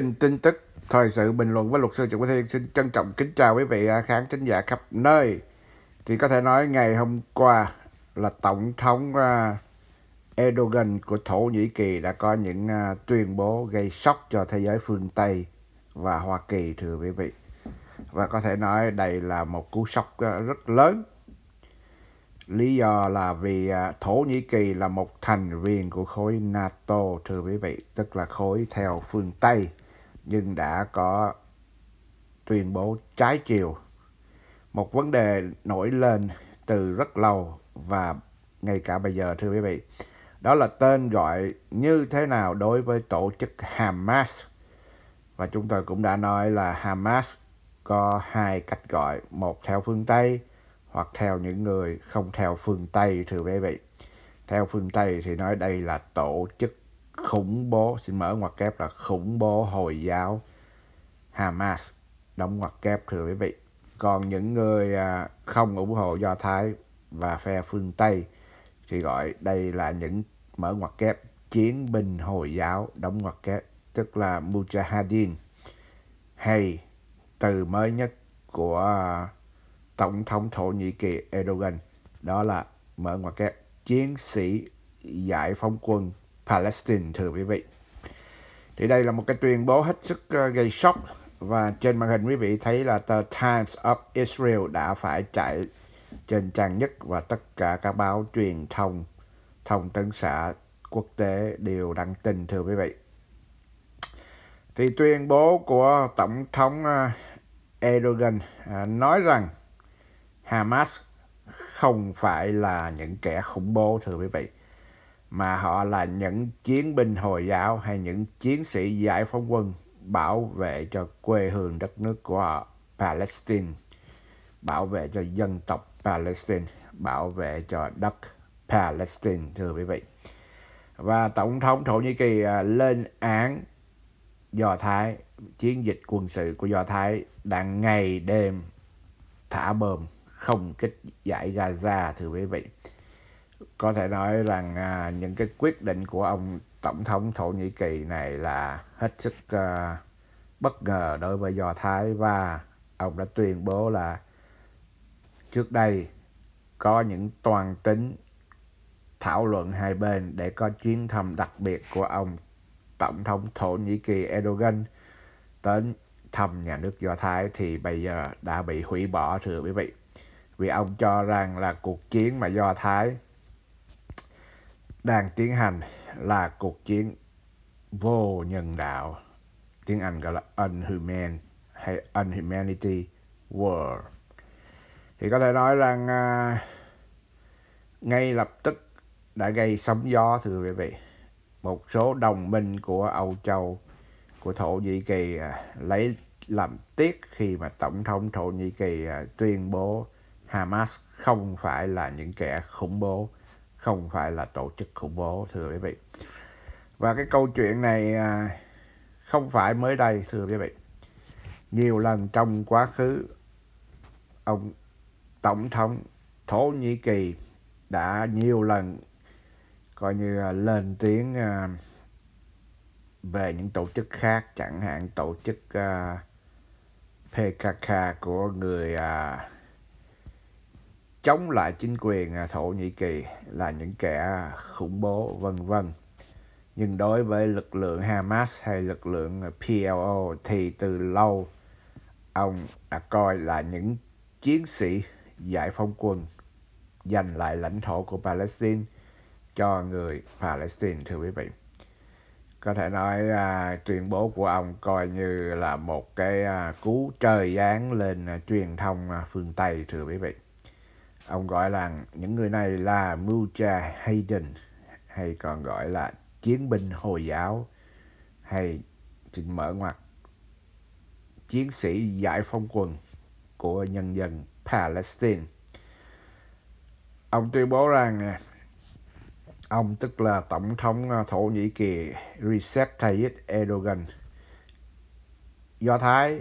trình tin tức, thời sự, bình luận với luật sư Trịnh Quốc Thiên xin trân trọng kính chào quý vị à, khán thính giả khắp nơi. Thì có thể nói ngày hôm qua là Tổng thống à, Erdogan của Thổ Nhĩ Kỳ đã có những à, tuyên bố gây sốc cho thế giới phương Tây và Hoa Kỳ thưa quý vị. Và có thể nói đây là một cú sốc rất lớn. Lý do là vì Thổ Nhĩ Kỳ là một thành viên của khối NATO thưa quý vị, tức là khối theo phương Tây nhưng đã có tuyên bố trái chiều. Một vấn đề nổi lên từ rất lâu và ngay cả bây giờ thưa quý vị. Đó là tên gọi như thế nào đối với tổ chức Hamas. Và chúng tôi cũng đã nói là Hamas có hai cách gọi, một theo phương Tây hoặc theo những người không theo phương Tây thưa quý vị. Theo phương Tây thì nói đây là tổ chức khủng bố xin mở ngoặc kép là khủng bố hồi giáo Hamas đóng ngoặc kép thưa quý vị còn những người à, không ủng hộ do thái và phe phương tây thì gọi đây là những mở ngoặc kép chiến binh hồi giáo đóng ngoặc kép tức là mujahideen hay từ mới nhất của à, tổng thống thổ nhĩ kỳ erdogan đó là mở ngoặc kép chiến sĩ giải phóng quân Palestine thưa quý vị. Thì đây là một cái tuyên bố hết sức ờ, gây sốc và trên màn hình quý vị thấy là tờ Times of Israel đã phải chạy trên trang nhất và tất cả các báo truyền thông thông tấn xã quốc tế đều đăng tin thưa quý vị. Thì tuyên bố của Tổng thống ờ, Erdogan ờ, nói rằng Hamas không phải là những kẻ khủng bố thưa quý vị mà họ là những chiến binh Hồi giáo hay những chiến sĩ giải phóng quân bảo vệ cho quê hương đất nước của họ, Palestine, bảo vệ cho dân tộc Palestine, bảo vệ cho đất Palestine, thưa quý vị. Và Tổng thống Thổ Nhĩ Kỳ à, lên án Do Thái, chiến dịch quân sự của Do Thái đang ngày đêm thả bơm không kích giải Gaza, thưa quý vị có thể nói rằng à, những cái quyết định của ông tổng thống thổ nhĩ kỳ này là hết sức à, bất ngờ đối với do thái và ông đã tuyên bố là trước đây có những toàn tính thảo luận hai bên để có chuyến thăm đặc biệt của ông tổng thống thổ nhĩ kỳ erdogan tới thăm nhà nước do thái thì bây giờ đã bị hủy bỏ thưa quý vị vì ông cho rằng là cuộc chiến mà do thái đang tiến hành là cuộc chiến vô nhân đạo tiếng Anh gọi là unhuman hay unhumanity war thì có thể nói rằng à, ngay lập tức đã gây sóng gió thưa quý vị một số đồng minh của Âu Châu của Thổ Nhĩ Kỳ à, lấy làm tiếc khi mà tổng thống Thổ Nhĩ Kỳ à, tuyên bố Hamas không phải là những kẻ khủng bố không phải là tổ chức khủng bố thưa quý vị và cái câu chuyện này à, không phải mới đây thưa quý vị nhiều lần trong quá khứ ông tổng thống thổ nhĩ kỳ đã nhiều lần coi như lên tiếng à, về những tổ chức khác chẳng hạn tổ chức à, PKK của người chống lại chính quyền à, Thổ Nhĩ Kỳ là những kẻ khủng bố vân vân. Nhưng đối với lực lượng Hamas hay lực lượng PLO thì từ lâu ông đã à, coi là những chiến sĩ giải phóng quân giành lại lãnh thổ của Palestine cho người Palestine thưa quý vị. Có thể nói à, tuyên bố của ông coi như là một cái à, cú trời giáng lên à, truyền thông à, phương Tây thưa quý vị ông gọi là những người này là Mujahideen hay còn gọi là chiến binh Hồi giáo hay trình mở ngoặt chiến sĩ giải phóng quân của nhân dân Palestine. Ông tuyên bố rằng ông tức là Tổng thống à, Thổ Nhĩ Kỳ Recep Tayyip Erdogan. Do Thái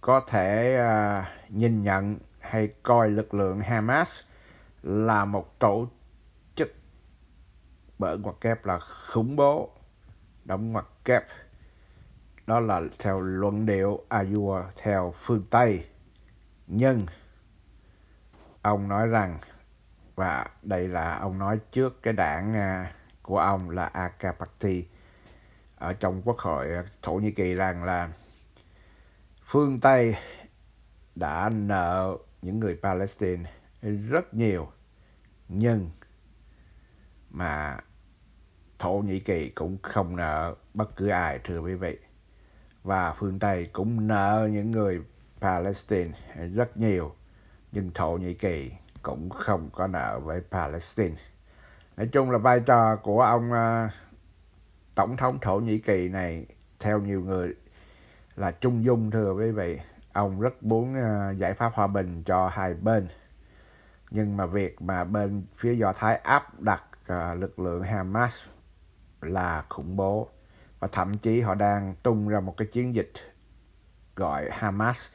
có thể uh, nhìn nhận hay coi lực lượng Hamas là một tổ chức bởi ngoặc kép là khủng bố đóng ngoặc kép đó là theo luận điệu Ayua theo phương Tây nhưng ông nói rằng và đây là ông nói trước cái đảng à, của ông là AK Party ở trong quốc hội Thổ Nhĩ Kỳ rằng là phương Tây đã nợ những người Palestine rất nhiều nhưng mà Thổ Nhĩ Kỳ cũng không nợ bất cứ ai thưa quý vị và phương Tây cũng nợ những người Palestine rất nhiều nhưng Thổ Nhĩ Kỳ cũng không có nợ với Palestine nói chung là vai trò của ông uh, tổng thống Thổ Nhĩ Kỳ này theo nhiều người là trung dung thưa quý vị ông rất muốn ờ, giải pháp hòa bình cho hai bên nhưng mà việc mà bên phía do thái áp đặt ờ, lực lượng hamas là khủng bố và thậm chí họ đang tung ra một cái chiến dịch gọi hamas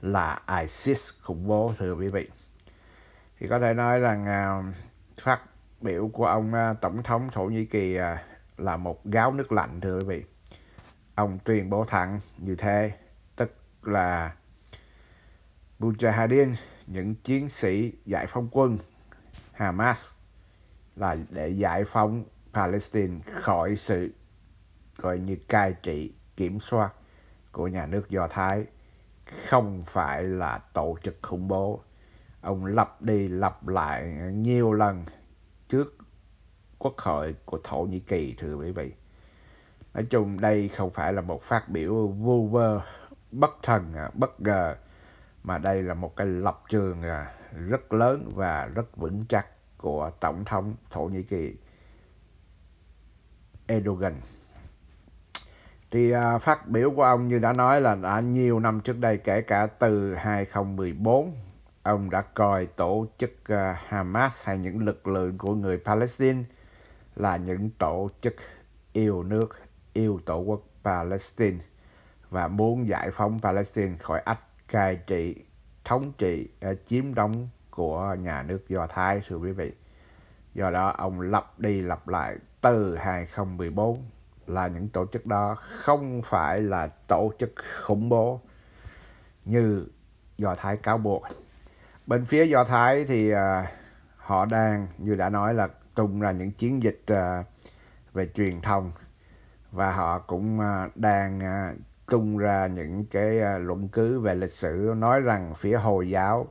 là isis khủng bố thưa quý vị thì có thể nói rằng ờ, phát biểu của ông tổng thống thổ nhĩ kỳ là một gáo nước lạnh thưa quý vị ông tuyên bố thẳng như thế là Mujahideen, những chiến sĩ giải phóng quân Hamas là để giải phóng Palestine khỏi sự gọi như cai trị kiểm soát của nhà nước Do Thái không phải là tổ chức khủng bố ông lặp đi lặp lại nhiều lần trước quốc hội của Thổ Nhĩ Kỳ thưa quý vị nói chung đây không phải là một phát biểu vu vơ bất thần à, bất ngờ mà đây là một cái lập trường à, rất lớn và rất vững chắc của tổng thống thổ nhĩ kỳ erdogan thì à, phát biểu của ông như đã nói là đã nhiều năm trước đây kể cả từ 2014 ông đã coi tổ chức Hamas hay những lực lượng của người Palestine là những tổ chức yêu nước, yêu tổ quốc Palestine và muốn giải phóng Palestine khỏi ách cai trị, thống trị, ờ, chiếm đóng của nhà nước Do Thái, thưa quý vị. Do đó, ông lặp đi lặp lại từ 2014 là những tổ chức đó không phải là tổ chức khủng bố như Do Thái cáo buộc. Bên phía Do Thái thì ờ, họ đang, như đã nói là tung ra những chiến dịch ờ, về truyền thông và họ cũng đang tung ra những cái à, luận cứ về lịch sử nói rằng phía Hồi giáo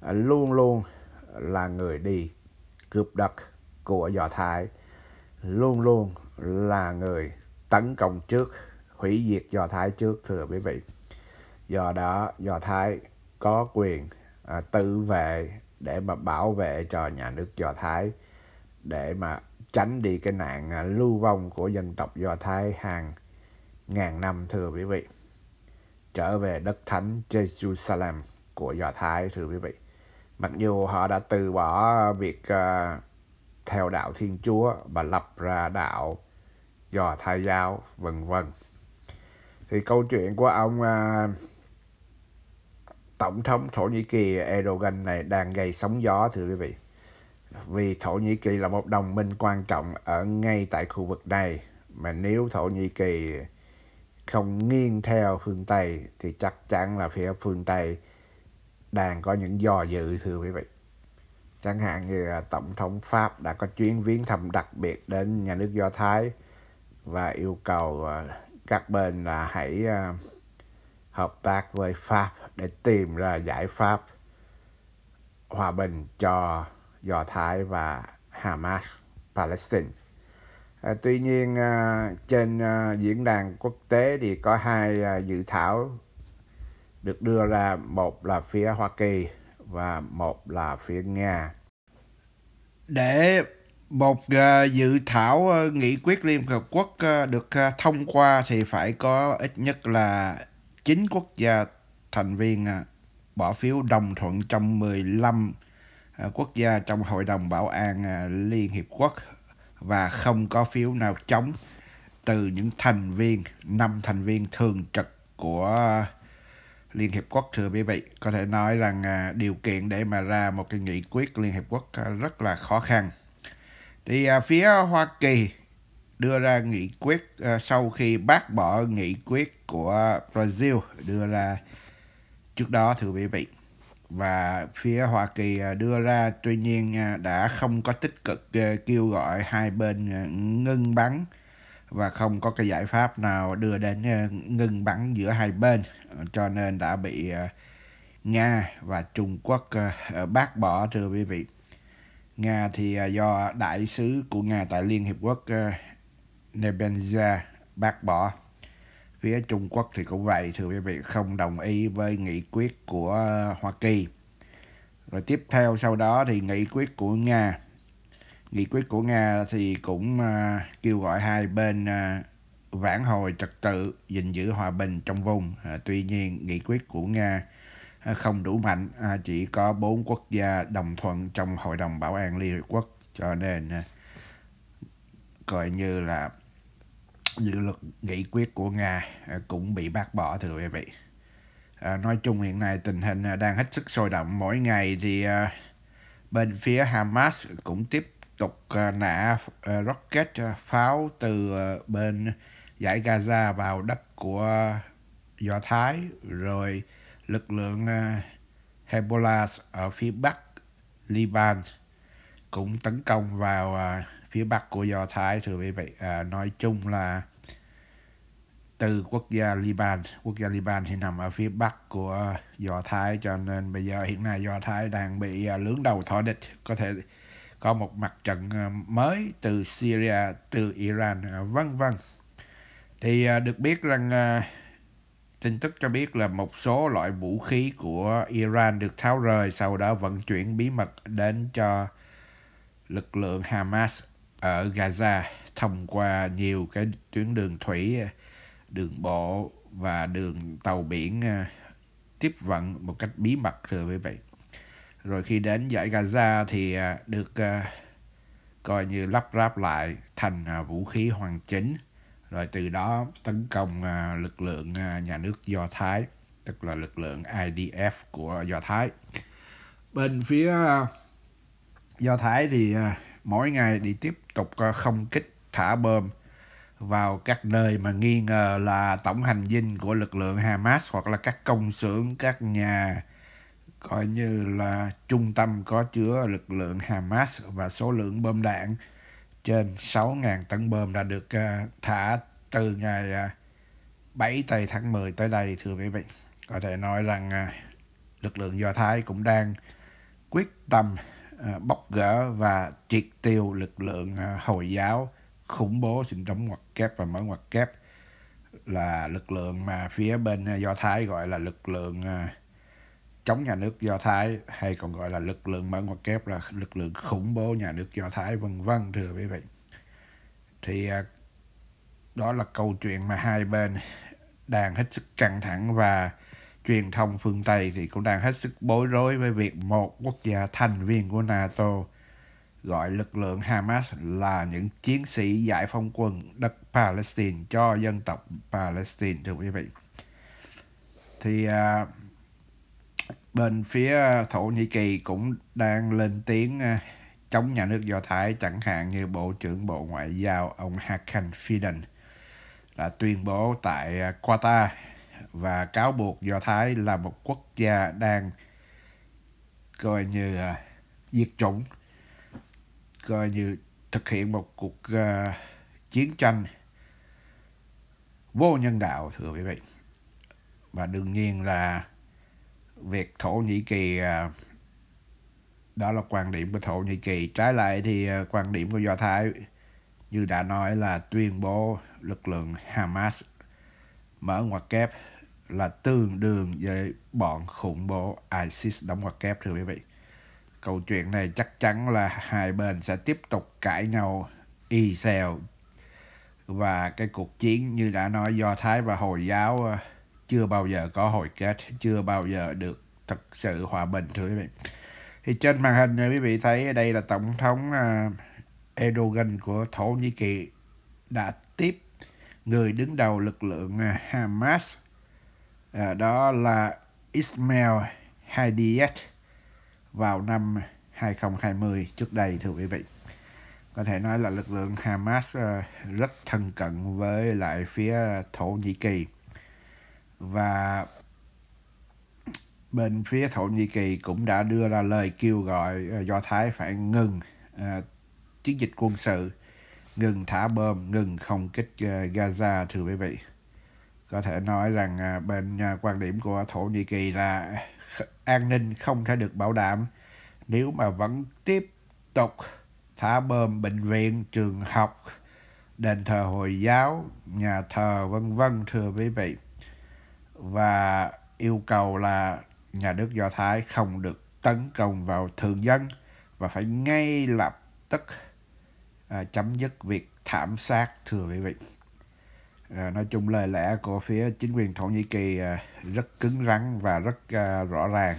à, luôn luôn là người đi cướp đất của Do Thái, luôn luôn là người tấn công trước, hủy diệt Do Thái trước thưa quý vị. Do đó Do Thái có quyền à, tự vệ để mà bảo vệ cho nhà nước Do Thái để mà tránh đi cái nạn à, lưu vong của dân tộc Do Thái hàng ngàn năm thưa quý vị. Trở về đất thánh Jerusalem của Do Thái thưa quý vị. Mặc dù họ đã từ bỏ việc uh, theo đạo Thiên Chúa và lập ra đạo Do Thái giáo vân vân. Thì câu chuyện của ông uh, Tổng thống Thổ Nhĩ Kỳ Erdogan này đang gây sóng gió thưa quý vị. Vì Thổ Nhĩ Kỳ là một đồng minh quan trọng ở ngay tại khu vực này mà nếu Thổ Nhĩ Kỳ không nghiêng theo phương Tây thì chắc chắn là phía phương Tây đang có những dò dự thưa quý vị. Chẳng hạn như là Tổng thống Pháp đã có chuyến viếng thăm đặc biệt đến nhà nước Do Thái và yêu cầu ờ, các bên là hãy ờ, hợp tác với Pháp để tìm ra giải pháp hòa bình cho Do Thái và Hamas Palestine. À, tuy nhiên à, trên à, diễn đàn quốc tế thì có hai à, dự thảo được đưa ra một là phía Hoa Kỳ và một là phía Nga. Để một uh, dự thảo uh, nghị quyết Liên Hợp Quốc uh, được uh, thông qua thì phải có ít nhất là chín quốc gia thành viên uh, bỏ phiếu đồng thuận trong 15 uh, quốc gia trong Hội đồng Bảo an uh, Liên Hiệp Quốc và không có phiếu nào chống từ những thành viên, năm thành viên thường trực của Liên Hiệp Quốc thưa quý vị. Có thể nói rằng à, điều kiện để mà ra một cái nghị quyết Liên Hiệp Quốc à, rất là khó khăn. Thì à, phía Hoa Kỳ đưa ra nghị quyết sau khi bác bỏ nghị quyết của Brazil đưa ra trước đó thưa quý vị và phía Hoa Kỳ à, đưa ra tuy nhiên à, đã không có tích cực à, kêu gọi hai bên ngưng bắn và không có cái giải pháp nào đưa đến ngưng bắn giữa hai bên cho nên đã bị Nga và Trung Quốc bác bỏ thưa quý vị. Nga thì do đại sứ của Nga tại Liên Hiệp Quốc Nebenzia bác bỏ phía Trung Quốc thì cũng vậy thưa quý vị không đồng ý với nghị quyết của Hoa Kỳ rồi tiếp theo sau đó thì nghị quyết của Nga nghị quyết của Nga thì cũng à, kêu gọi hai bên à, vãn hồi trật tự gìn giữ hòa bình trong vùng à, tuy nhiên nghị quyết của Nga không đủ mạnh chỉ có bốn quốc gia đồng thuận trong Hội đồng Bảo an Liên Hợp Quốc cho nên coi như là dự luật nghị quyết của Nga à, cũng bị bác bỏ thưa quý vị. À, nói chung hiện nay tình hình à, đang hết sức sôi động. Mỗi ngày thì à, bên phía Hamas cũng tiếp tục à, nã à, rocket à, pháo từ à, bên giải Gaza vào đất của Do Thái. Rồi lực lượng à, Hezbollah ở phía bắc Liban cũng tấn công vào à, phía bắc của Do Thái rồi vì vậy à, nói chung là từ quốc gia Liban quốc gia Liban thì nằm ở phía bắc của Do Thái cho nên bây giờ hiện nay Do Thái đang bị à, lướng đầu thỏ địch có thể có một mặt trận à, mới từ Syria từ Iran à, vân vân thì à, được biết rằng à, tin tức cho biết là một số loại vũ khí của Iran được tháo rời sau đó vận chuyển bí mật đến cho lực lượng Hamas ở Gaza thông qua nhiều cái tuyến đường thủy, đường bộ và đường tàu biển à, tiếp vận một cách bí mật thưa quý vị. Rồi khi đến giải Gaza thì à, được à, coi như lắp ráp lại thành vũ khí hoàn chỉnh rồi từ đó tấn công lực lượng nhà nước Do Thái tức là lực lượng IDF của Do Thái. Bên phía Do Thái thì mỗi ngày đi tiếp tục ờ, không kích thả bơm vào các nơi mà nghi ngờ là tổng hành dinh của lực lượng Hamas hoặc là các công xưởng, các nhà coi như là trung tâm có chứa lực lượng Hamas và số lượng bơm đạn trên 6.000 tấn bơm đã được ờ, thả từ ngày 7 ờ, tây tháng 10 tới đây thưa quý vị. Có thể nói rằng lực lượng Do Thái cũng đang quyết tâm À, bóc gỡ và triệt tiêu lực lượng à, Hồi giáo khủng bố sinh sống ngoặc kép và mở ngoặc kép là lực lượng mà phía bên à, Do Thái gọi là lực lượng chống nhà nước Do Thái hay còn gọi là lực lượng mở ngoặc kép là lực lượng khủng bố nhà nước Do Thái vân vân thưa quý vị. Thì đó là câu chuyện mà hai bên đang hết sức căng thẳng và truyền thông phương Tây thì cũng đang hết sức bối rối với việc một quốc gia thành viên của NATO gọi lực lượng Hamas là những chiến sĩ giải phóng quân đất Palestine cho dân tộc Palestine thưa quý vị. Thì à, bên phía Thổ Nhĩ Kỳ cũng đang lên tiếng à, chống nhà nước Do Thái chẳng hạn như Bộ trưởng Bộ Ngoại giao ông Hakan Fidan là tuyên bố tại à, Qatar và cáo buộc Do Thái là một quốc gia đang coi như uh, diệt chủng, coi như thực hiện một cuộc uh, chiến tranh vô nhân đạo thưa quý vị. Và đương nhiên là việc Thổ Nhĩ Kỳ uh, đó là quan điểm của Thổ Nhĩ Kỳ. Trái lại thì uh, quan điểm của Do Thái như đã nói là tuyên bố lực lượng Hamas mở ngoặc kép là tương đương với bọn khủng bố ISIS đóng ngoặc kép thưa quý vị. Câu chuyện này chắc chắn là hai bên sẽ tiếp tục cãi nhau y xèo và cái cuộc chiến như đã nói Do Thái và Hồi giáo ờ, chưa bao giờ có hồi kết, chưa bao giờ được thực sự hòa bình thưa quý vị. Thì trên màn hình này ờ, quý vị thấy đây là Tổng thống ờ, Erdogan của Thổ Nhĩ Kỳ đã tiếp người đứng đầu lực lượng Hamas Ờ, đó là Ismail Hadiyat vào năm 2020 trước đây thưa quý vị có thể nói là lực lượng Hamas ờ, rất thân cận với lại phía Thổ Nhĩ Kỳ và bên phía Thổ Nhĩ Kỳ cũng đã đưa ra lời kêu gọi ờ, Do Thái phải ngừng chiến dịch quân sự, ngừng thả bom, ngừng không kích Gaza thưa quý vị có thể nói rằng à, bên à, quan điểm của Thổ Nhĩ Kỳ là an ninh không thể được bảo đảm nếu mà vẫn tiếp tục thả bom bệnh viện, trường học, đền thờ Hồi giáo, nhà thờ vân vân thưa quý vị. Và yêu cầu là nhà nước Do Thái không được tấn công vào thường dân và phải ngay lập tức à, chấm dứt việc thảm sát thưa quý vị. À, nói chung lời lẽ của phía chính quyền Thổ Nhĩ Kỳ à, rất cứng rắn và rất à, rõ ràng.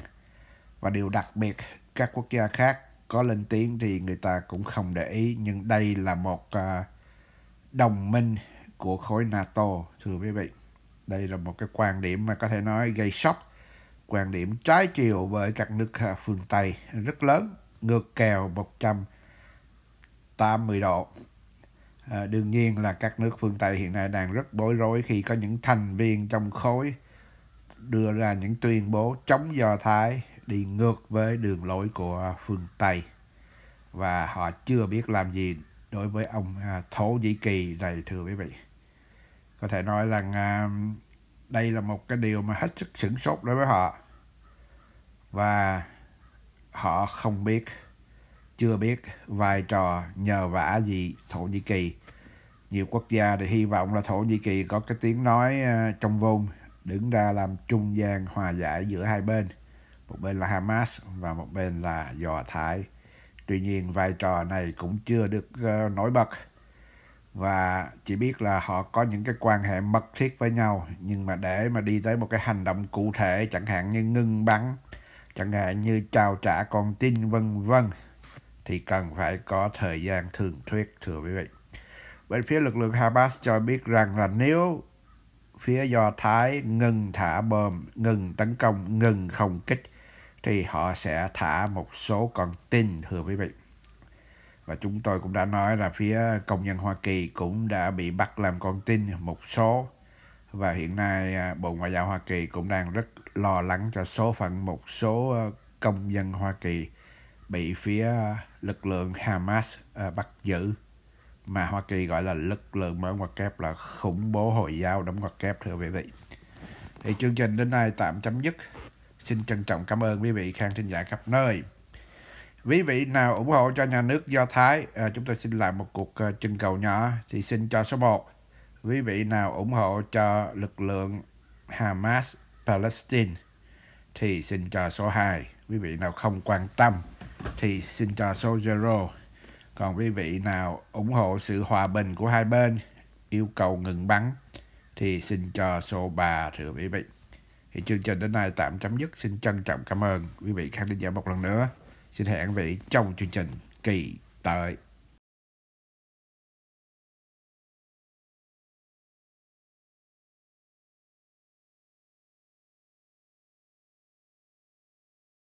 Và điều đặc biệt các quốc gia khác có lên tiếng thì người ta cũng không để ý nhưng đây là một đồng minh của khối NATO thưa quý vị. Đây là một cái quan điểm mà có thể nói gây sốc, quan điểm trái chiều với các nước phương Tây rất lớn, ngược kèo 180 độ. À, đương nhiên là các nước phương Tây hiện nay đang rất bối rối khi có những thành viên trong khối đưa ra những tuyên bố chống Do Thái đi ngược với đường lối của phương Tây và họ chưa biết làm gì đối với ông à, Thổ Nhĩ Kỳ này thưa quý vị. Có thể nói rằng à, đây là một cái điều mà hết sức sửng sốt đối với họ và họ không biết chưa biết vai trò nhờ vả gì Thổ Nhĩ Kỳ. Nhiều quốc gia thì hy vọng là Thổ Nhĩ Kỳ có cái tiếng nói ờ, trong vùng đứng ra làm trung gian hòa giải giữa hai bên. Một bên là Hamas và một bên là Do Thái. Tuy nhiên vai trò này cũng chưa được ờ, nổi bật và chỉ biết là họ có những cái quan hệ mật thiết với nhau nhưng mà để mà đi tới một cái hành động cụ thể chẳng hạn như ngưng bắn chẳng hạn như chào trả con tin vân vân thì cần phải có thời gian thương thuyết thưa quý vị. Bên phía lực lượng Hamas cho biết rằng là nếu phía Do Thái ngừng thả bom, ngừng tấn công, ngừng không kích thì họ sẽ thả một số con tin thưa quý vị. Và chúng tôi cũng đã nói là phía công nhân Hoa Kỳ cũng đã bị bắt làm con tin một số và hiện nay à, Bộ Ngoại giao Hoa Kỳ cũng đang rất lo lắng cho số phận một số ờ, công dân Hoa Kỳ bị phía à, lực lượng Hamas à, bắt giữ mà Hoa Kỳ gọi là lực lượng mở ngoặc kép là khủng bố Hồi giáo đóng ngoặc kép thưa quý vị. Thì chương trình đến nay tạm chấm dứt. Xin trân trọng cảm ơn quý vị khán thính giả khắp nơi. Quý vị nào ủng hộ cho nhà nước Do Thái, à, chúng tôi xin làm một cuộc uh, trưng cầu nhỏ thì xin cho số 1. Quý vị nào ủng hộ cho lực lượng Hamas Palestine thì xin cho số 2. Quý vị nào không quan tâm thì xin cho số Sojero. Còn quý vị nào ủng hộ sự hòa bình của hai bên, yêu cầu ngừng bắn thì xin cho số 3 thưa quý vị. Thì chương trình đến nay tạm chấm dứt. Xin trân trọng cảm ơn quý vị khán giả một lần nữa. Xin hẹn quý vị trong chương trình kỳ tới.